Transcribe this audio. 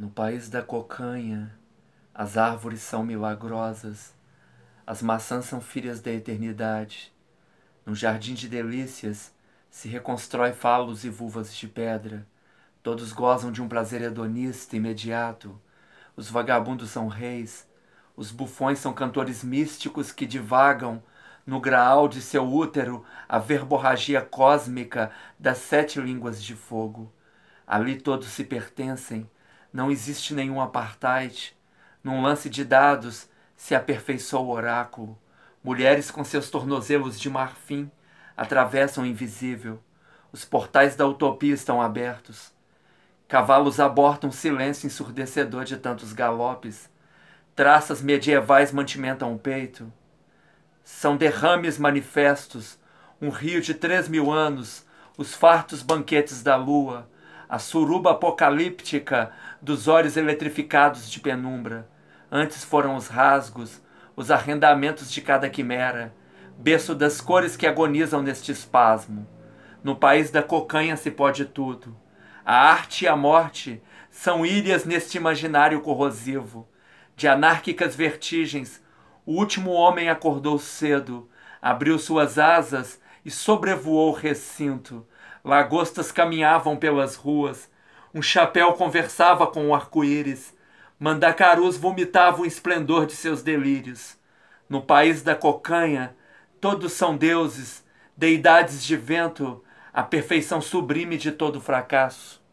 No país da cocanha, as árvores são milagrosas, as maçãs são filhas da eternidade. Num jardim de delícias se reconstrói falos e vulvas de pedra. Todos gozam de um prazer hedonista imediato. Os vagabundos são reis, os bufões são cantores místicos que divagam no graal de seu útero a verborragia cósmica das sete línguas de fogo. Ali todos se pertencem não existe nenhum apartheid. Num lance de dados, se aperfeiçoou o oráculo. Mulheres com seus tornozelos de marfim atravessam o invisível. Os portais da utopia estão abertos. Cavalos abortam o silêncio ensurdecedor de tantos galopes. Traças medievais mantimentam o peito. São derrames manifestos, um rio de três mil anos, os fartos banquetes da lua, a suruba apocalíptica dos olhos eletrificados de penumbra. Antes foram os rasgos, os arrendamentos de cada quimera, berço das cores que agonizam neste espasmo. No país da cocanha se pode tudo. A arte e a morte são ilhas neste imaginário corrosivo. De anárquicas vertigens, o último homem acordou cedo, abriu suas asas e sobrevoou o recinto Lagostas caminhavam pelas ruas. Um chapéu conversava com o um arco-íris. Mandacarus vomitavam o esplendor de seus delírios. No país da cocanha, todos são deuses, deidades de vento, a perfeição sublime de todo fracasso.